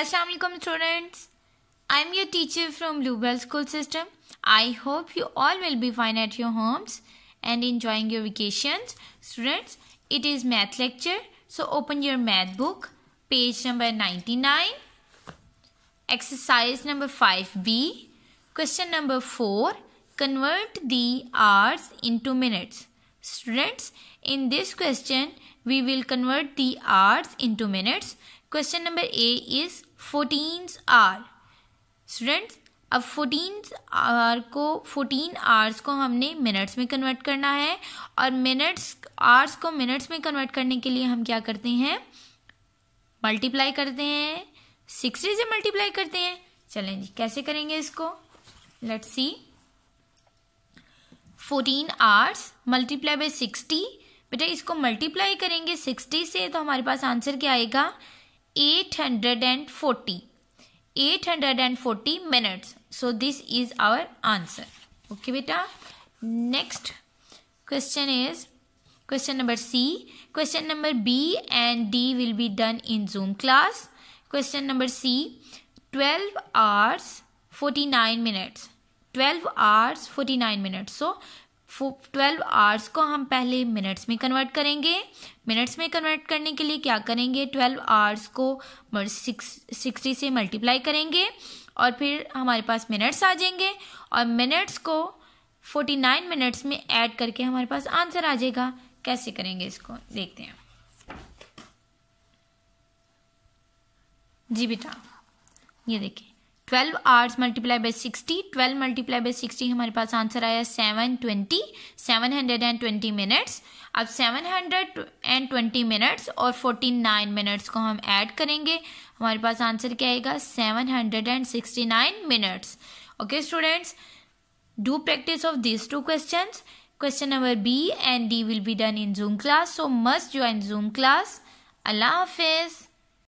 Assalamualaikum students. I'm your teacher from Bluebell School System. I hope you all will be fine at your homes and enjoying your vacations. Students, it is math lecture. So open your math book, page number 99, exercise number 5b, question number 4, convert the hours into minutes. Students, in this question, we will convert the hours into minutes. Question number A is fourteens hours students अब fourteen hours को fourteen hours को हमने minutes में convert करना है और minutes hours को minutes में कन्वर्ट करने के लिए हम क्या करते हैं मल्टीप्लाई करते हैं सिक्सटी से मल्टीप्लाई करते हैं चलें जी कैसे करेंगे इसको let's see fourteen hours multiply by sixty बेटा इसको मल्टीप्लाई करेंगे सिक्सटी से तो हमारे पास आंसर क्या आएगा 840 840 minutes so this is our answer okay beta next question is question number c question number b and d will be done in zoom class question number c 12 hours 49 minutes 12 hours 49 minutes so twelve hours को हम पहले minutes में convert करेंगे minutes में convert करने के लिए क्या करेंगे ट्वेल्व आवर्स को सिक्सटी से मल्टीप्लाई करेंगे और फिर हमारे पास मिनट्स आ जाएंगे और मिनट्स को फोर्टी नाइन मिनट्स में ऐड करके हमारे पास आंसर आ जाएगा कैसे करेंगे इसको देखते हैं जी बेटा ये देखिए twelve hours multiply by sixty twelve multiply by sixty हमारे पास आंसर आया seven twenty seven hundred and twenty minutes अब seven hundred and twenty minutes और फोर्टी नाइन मिनट्स को हम ऐड करेंगे हमारे पास आंसर क्या आएगा seven hundred and sixty nine minutes okay students do practice of this two question question number B and D will be done in zoom class so must join zoom class अल्लाह हाफिज़